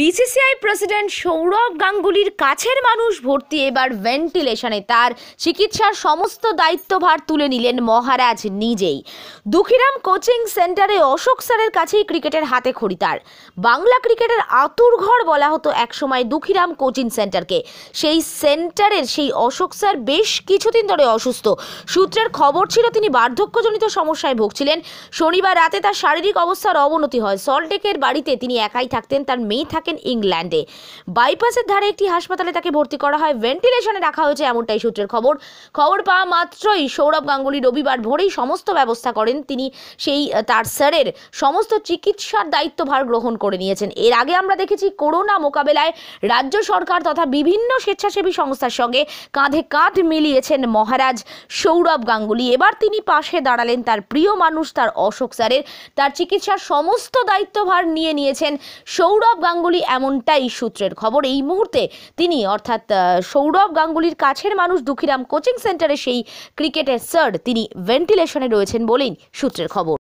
BCCI president Sourav গাঙ্গুলির কাছের মানুষ ভর্তি এবার ভেন্টিলেশনে তার চিকিৎসার সমস্ত দায়িত্বভার তুলে নিলেন মহারাজ নিজেই দুখিরাম কোচিং সেন্টারে অশোক স্যারের কাছেই ক্রিকেটের হাতে খড়ি তার বাংলা ক্রিকেটের ঘর বলা হতো একসময় দুখিরাম কোচিং সেন্টারকে সেই সেন্টারের সেই অশোক স্যার বেশ কিছুদিন ধরে অসুস্থ সূত্রের খবর ছিল তিনি বার্ধক্যজনিত সমস্যায় ভুগছিলেন শনিবার রাতে তার শারীরিক অবস্থার অবনতি হয় সল্টেকের বাড়িতে তিনি একাই থাকতেন তার মেয়ে থাকে থাকেন ইংল্যান্ডে বাইপাসের ধারে একটি হাসপাতালে তাকে ভর্তি করা হয় ভেন্টিলেশনে রাখা হয়েছে এমনটাই সূত্রের খবর খবর পাওয়া মাত্রই সৌরভ গাঙ্গুলি রবিবার ভোরেই সমস্ত ব্যবস্থা করেন তিনি সেই তার স্যারের সমস্ত চিকিৎসার দায়িত্বভার গ্রহণ করে নিয়েছেন এর আগে আমরা দেখেছি করোনা মোকাবেলায় রাজ্য সরকার তথা বিভিন্ন স্বেচ্ছাসেবী সংস্থার সঙ্গে কাঁধে কাঁধ মিলিয়েছেন মহারাজ সৌরভ গাঙ্গুলি এবার তিনি পাশে দাঁড়ালেন তার প্রিয় মানুষ তার অশোক স্যারের তার চিকিৎসার সমস্ত দায়িত্বভার নিয়ে নিয়েছেন সৌরভ গাঙ্গুলি গাঙ্গুলি এমনটাই সূত্রের খবর এই মুহূর্তে তিনি অর্থাৎ সৌরভ গাঙ্গুলির কাছের মানুষ দুঃখীরাম কোচিং সেন্টারে সেই ক্রিকেটের স্যার তিনি ভেন্টিলেশনে রয়েছেন বলেই সূত্রের খবর